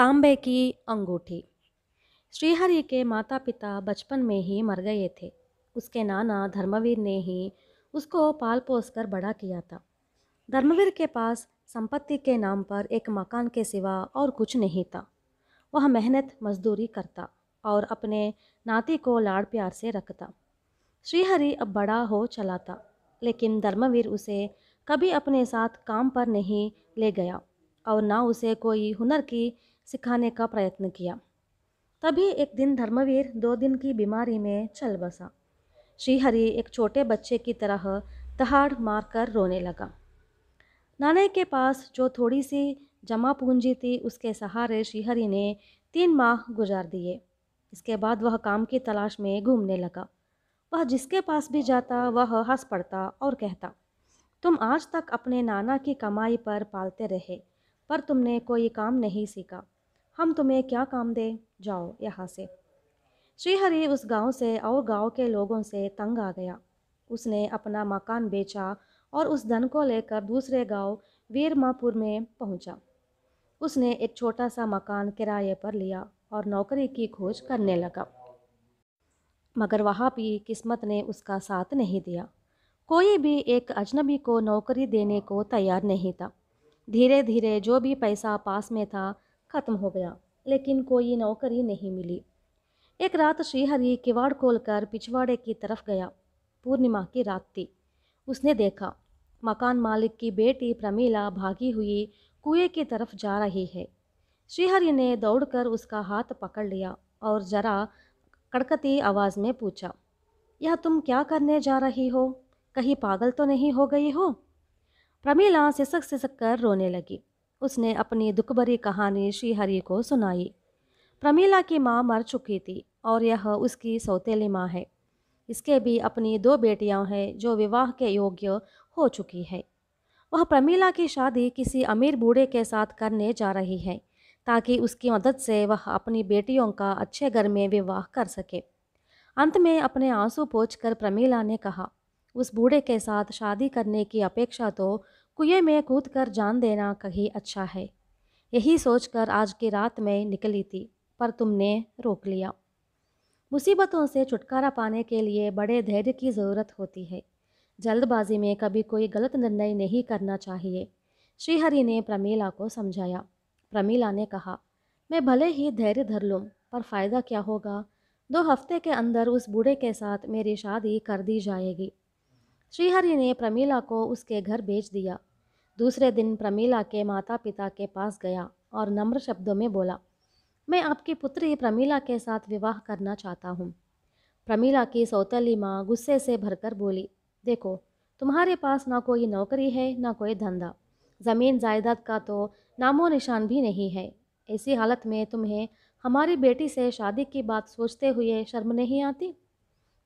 तांबे की अंगूठी श्रीहरि के माता पिता बचपन में ही मर गए थे उसके नाना धर्मवीर ने ही उसको पाल पोस कर बड़ा किया था धर्मवीर के पास संपत्ति के नाम पर एक मकान के सिवा और कुछ नहीं था वह मेहनत मजदूरी करता और अपने नाती को लाड़ प्यार से रखता श्रीहरि अब बड़ा हो चला था लेकिन धर्मवीर उसे कभी अपने साथ काम पर नहीं ले गया और ना उसे कोई हुनर की सिखाने का प्रयत्न किया तभी एक दिन धर्मवीर दो दिन की बीमारी में चल बसा श्रीहरि एक छोटे बच्चे की तरह दहाड़ मारकर रोने लगा नाने के पास जो थोड़ी सी जमा पूंजी थी उसके सहारे श्रीहरि ने तीन माह गुजार दिए इसके बाद वह काम की तलाश में घूमने लगा वह जिसके पास भी जाता वह हंस पड़ता और कहता तुम आज तक अपने नाना की कमाई पर पालते रहे पर तुमने कोई काम नहीं सीखा हम तुम्हें क्या काम दें जाओ यहाँ से श्रीहरि उस गांव से और गांव के लोगों से तंग आ गया उसने अपना मकान बेचा और उस धन को लेकर दूसरे गांव वीरमापुर में पहुंचा। उसने एक छोटा सा मकान किराए पर लिया और नौकरी की खोज करने लगा मगर वहाँ भी किस्मत ने उसका साथ नहीं दिया कोई भी एक अजनबी को नौकरी देने को तैयार नहीं था धीरे धीरे जो भी पैसा पास में था खत्म हो गया लेकिन कोई नौकरी नहीं मिली एक रात श्रीहरि किवाड़ खोलकर पिछवाड़े की तरफ गया पूर्णिमा की रात थी उसने देखा मकान मालिक की बेटी प्रमीला भागी हुई कुएं की तरफ जा रही है श्रीहरि ने दौड़कर उसका हाथ पकड़ लिया और जरा कड़कती आवाज़ में पूछा यह तुम क्या करने जा रही हो कहीं पागल तो नहीं हो गई हो प्रमीला सिसक सिसक कर रोने लगी उसने अपनी दुख भरी कहानी श्रीहरि को सुनाई प्रमीला की माँ मर चुकी थी और यह उसकी सौतेली माँ है इसके भी अपनी दो बेटियाँ हैं जो विवाह के योग्य हो चुकी है वह प्रमीला की शादी किसी अमीर बूढ़े के साथ करने जा रही है ताकि उसकी मदद से वह अपनी बेटियों का अच्छे घर में विवाह कर सके अंत में अपने आंसू पोछ कर प्रमीला ने कहा उस बूढ़े के साथ शादी करने की अपेक्षा तो कुएं में कूद कर जान देना कहीं अच्छा है यही सोचकर आज की रात में निकली थी पर तुमने रोक लिया मुसीबतों से छुटकारा पाने के लिए बड़े धैर्य की ज़रूरत होती है जल्दबाजी में कभी कोई गलत निर्णय नहीं करना चाहिए श्रीहरि ने प्रमीला को समझाया प्रमीला ने कहा मैं भले ही धैर्य धर लूँ पर फ़ायदा क्या होगा दो हफ्ते के अंदर उस बूढ़े के साथ मेरी शादी कर दी जाएगी श्रीहरि ने प्रमीला को उसके घर भेज दिया दूसरे दिन प्रमीला के माता पिता के पास गया और नम्र शब्दों में बोला मैं आपकी पुत्री प्रमीला के साथ विवाह करना चाहता हूँ प्रमीला की सौतली माँ गुस्से से भरकर बोली देखो तुम्हारे पास ना कोई नौकरी है ना कोई धंधा ज़मीन जायदाद का तो नामो निशान भी नहीं है ऐसी हालत में तुम्हें हमारी बेटी से शादी की बात सोचते हुए शर्म नहीं आती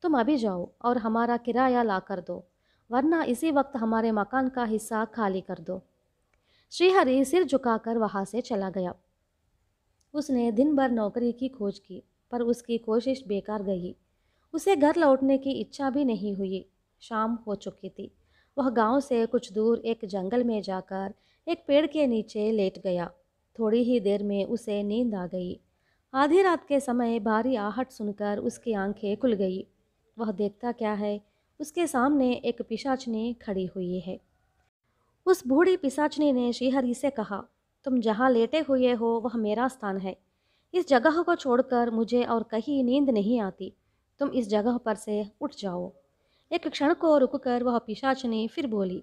तुम अभी जाओ और हमारा किराया ला कर दो वरना इसी वक्त हमारे मकान का हिस्सा खाली कर दो श्रीहरि सिर झुकाकर वहाँ से चला गया उसने दिन भर नौकरी की खोज की पर उसकी कोशिश बेकार गई उसे घर लौटने की इच्छा भी नहीं हुई शाम हो चुकी थी वह गांव से कुछ दूर एक जंगल में जाकर एक पेड़ के नीचे लेट गया थोड़ी ही देर में उसे नींद आ गई आधी रात के समय भारी आहट सुनकर उसकी आंखें खुल गई वह देखता क्या है उसके सामने एक पिशाचनी खड़ी हुई है उस बूढ़ी पिशाचनी ने श्रीहरी से कहा तुम जहाँ लेटे हुए हो वह मेरा स्थान है इस जगह को छोड़कर मुझे और कहीं नींद नहीं आती तुम इस जगह पर से उठ जाओ एक क्षण को रुककर वह पिशाचनी फिर बोली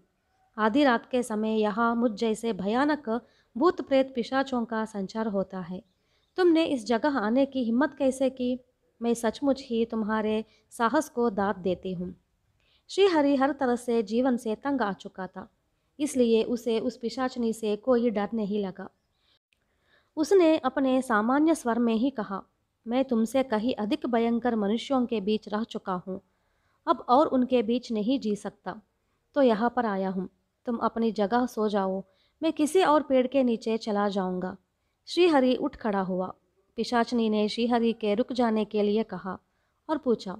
आधी रात के समय यहाँ मुझ जैसे भयानक भूत प्रेत पिशाचों का संचार होता है तुमने इस जगह आने की हिम्मत कैसे की मैं सचमुच ही तुम्हारे साहस को दाद देती हूँ श्रीहरि हर तरह से जीवन से तंग आ चुका था इसलिए उसे उस पिशाचनी से कोई डर नहीं लगा उसने अपने सामान्य स्वर में ही कहा मैं तुमसे कहीं अधिक भयंकर मनुष्यों के बीच रह चुका हूँ अब और उनके बीच नहीं जी सकता तो यहाँ पर आया हूँ तुम अपनी जगह सो जाओ मैं किसी और पेड़ के नीचे चला जाऊँगा श्रीहरि उठ खड़ा हुआ पिशाचनी ने श्रीहरि के रुक जाने के लिए कहा और पूछा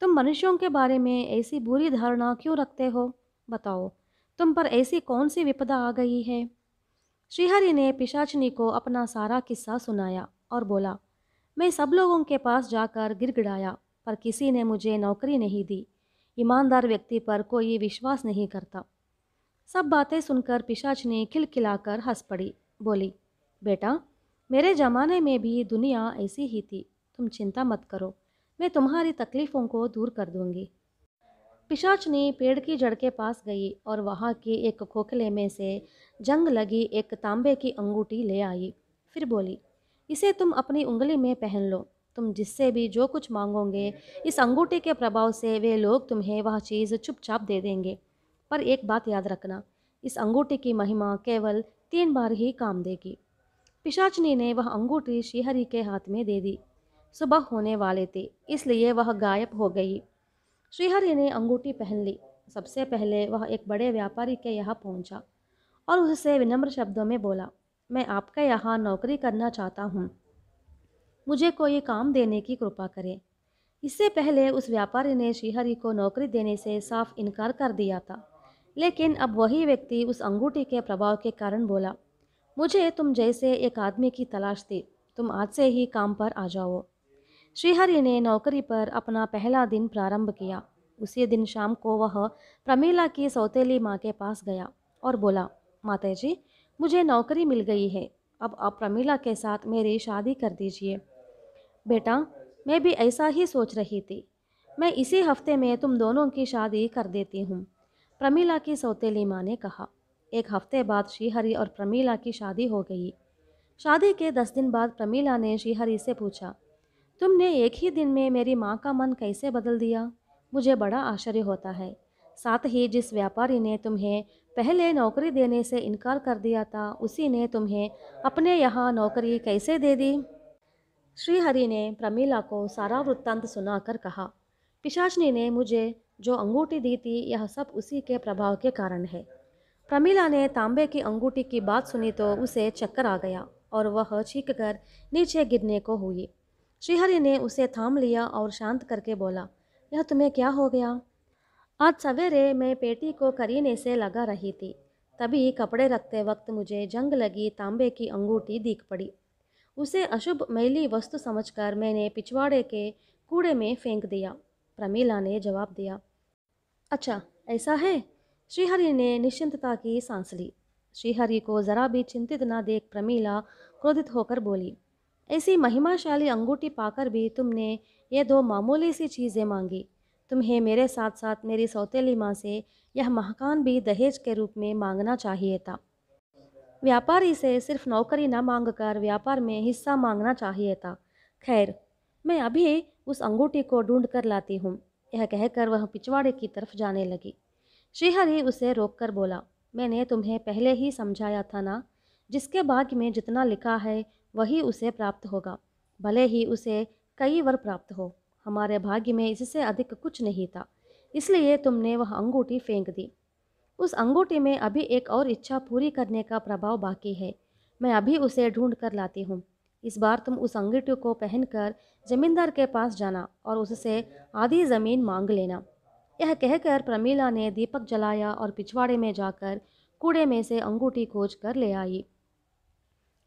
तुम मनुष्यों के बारे में ऐसी बुरी धारणा क्यों रखते हो बताओ तुम पर ऐसी कौन सी विपदा आ गई है श्रीहरि ने पिशाचनी को अपना सारा किस्सा सुनाया और बोला मैं सब लोगों के पास जाकर गिड़गिड़ाया पर किसी ने मुझे नौकरी नहीं दी ईमानदार व्यक्ति पर कोई विश्वास नहीं करता सब बातें सुनकर पिशाचनी खिलखिलाकर हंस पड़ी बोली बेटा मेरे ज़माने में भी दुनिया ऐसी ही थी तुम चिंता मत करो मैं तुम्हारी तकलीफ़ों को दूर कर दूंगी पिशाचनी पेड़ की जड़ के पास गई और वहाँ के एक खोखले में से जंग लगी एक तांबे की अंगूठी ले आई फिर बोली इसे तुम अपनी उंगली में पहन लो तुम जिससे भी जो कुछ मांगोगे इस अंगूठी के प्रभाव से वे लोग तुम्हें वह चीज़ चुपचाप दे देंगे पर एक बात याद रखना इस अंगूठी की महिमा केवल तीन बार ही काम देगी पिशाचनी ने वह अंगूठी शिहरी के हाथ में दे दी सुबह होने वाले थे इसलिए वह गायब हो गई श्रीहरि ने अंगूठी पहन ली सबसे पहले वह एक बड़े व्यापारी के यहाँ पहुँचा और उससे विनम्र शब्दों में बोला मैं आपके यहाँ नौकरी करना चाहता हूँ मुझे कोई काम देने की कृपा करें इससे पहले उस व्यापारी ने श्रीहरि को नौकरी देने से साफ इनकार कर दिया था लेकिन अब वही व्यक्ति उस अंगूठी के प्रभाव के कारण बोला मुझे तुम जैसे एक आदमी की तलाश थी तुम आज से ही काम पर आ जाओ श्रीहरि ने नौकरी पर अपना पहला दिन प्रारंभ किया उसी दिन शाम को वह प्रमीला की सौतेली माँ के पास गया और बोला माता जी मुझे नौकरी मिल गई है अब आप प्रमीला के साथ मेरी शादी कर दीजिए बेटा मैं भी ऐसा ही सोच रही थी मैं इसी हफ्ते में तुम दोनों की शादी कर देती हूँ प्रमीला की सौतेली माँ ने कहा एक हफ्ते बाद श्रीहरि और प्रमीला की शादी हो गई शादी के दस दिन बाद प्रमीला ने श्रीहरि से पूछा तुमने एक ही दिन में मेरी माँ का मन कैसे बदल दिया मुझे बड़ा आश्चर्य होता है साथ ही जिस व्यापारी ने तुम्हें पहले नौकरी देने से इनकार कर दिया था उसी ने तुम्हें अपने यहाँ नौकरी कैसे दे दी श्रीहरि ने प्रमीला को सारा वृत्तांत सुनाकर कहा पिशाचनी ने मुझे जो अंगूठी दी थी यह सब उसी के प्रभाव के कारण है प्रमीला ने तांबे की अंगूठी की बात सुनी तो उसे चक्कर आ गया और वह छीक कर नीचे गिरने को हुई श्रीहरि ने उसे थाम लिया और शांत करके बोला यह तुम्हें क्या हो गया आज सवेरे मैं पेटी को करीने से लगा रही थी तभी कपड़े रखते वक्त मुझे जंग लगी तांबे की अंगूठी दिख पड़ी उसे अशुभ मैली वस्तु समझकर मैंने पिछवाड़े के कूड़े में फेंक दिया प्रमीला ने जवाब दिया अच्छा ऐसा है श्रीहरि ने निश्चिंतता की सांस ली श्रीहरि को ज़रा भी चिंतित न देख प्रमीला क्रोधित होकर बोली ऐसी महिमाशाली अंगूठी पाकर भी तुमने ये दो मामूली सी चीज़ें मांगी तुम्हें मेरे साथ साथ मेरी सौतेली माँ से यह महकान भी दहेज के रूप में मांगना चाहिए था व्यापारी से सिर्फ नौकरी न मांगकर व्यापार में हिस्सा मांगना चाहिए था खैर मैं अभी उस अंगूठी को ढूंढ कर लाती हूँ यह कहकर वह पिछवाड़े की तरफ जाने लगी श्रीहरि उसे रोक कर बोला मैंने तुम्हें पहले ही समझाया था ना जिसके बाग में जितना लिखा है वही उसे प्राप्त होगा भले ही उसे कई वर प्राप्त हो हमारे भाग्य में इससे अधिक कुछ नहीं था इसलिए तुमने वह अंगूठी फेंक दी उस अंगूठी में अभी एक और इच्छा पूरी करने का प्रभाव बाकी है मैं अभी उसे ढूंढ कर लाती हूँ इस बार तुम उस अंगूठी को पहनकर जमींदार के पास जाना और उससे आधी ज़मीन मांग लेना यह कहकर प्रमीला ने दीपक जलाया और पिछवाड़े में जाकर कूड़े में से अंगूठी खोज कर ले आई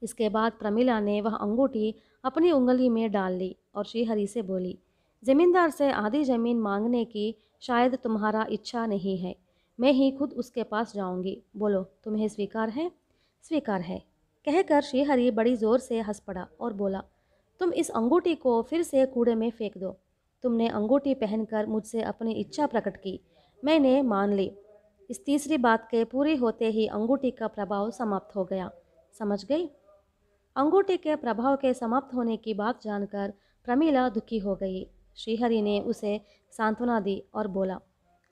इसके बाद प्रमिला ने वह अंगूठी अपनी उंगली में डाल ली और श्रीहरी से बोली जमींदार से आधी जमीन मांगने की शायद तुम्हारा इच्छा नहीं है मैं ही खुद उसके पास जाऊंगी बोलो तुम्हें स्वीकार है स्वीकार है कहकर श्रीहरि बड़ी जोर से हंस पड़ा और बोला तुम इस अंगूठी को फिर से कूड़े में फेंक दो तुमने अंगूठी पहनकर मुझसे अपनी इच्छा प्रकट की मैंने मान ली इस तीसरी बात के पूरी होते ही अंगूठी का प्रभाव समाप्त हो गया समझ गई अंगूठे के प्रभाव के समाप्त होने की बात जानकर प्रमीला दुखी हो गई श्रीहरि ने उसे सांत्वना दी और बोला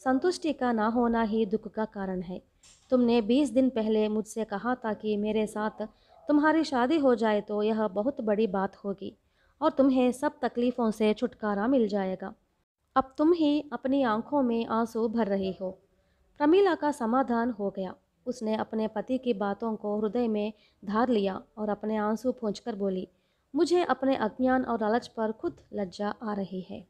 संतुष्टि का ना होना ही दुख का कारण है तुमने बीस दिन पहले मुझसे कहा था कि मेरे साथ तुम्हारी शादी हो जाए तो यह बहुत बड़ी बात होगी और तुम्हें सब तकलीफ़ों से छुटकारा मिल जाएगा अब तुम ही अपनी आंखों में आंसू भर रही हो प्रमीला का समाधान हो गया उसने अपने पति की बातों को हृदय में धार लिया और अपने आंसू पहुँच बोली मुझे अपने अज्ञान और लालच पर खुद लज्जा आ रही है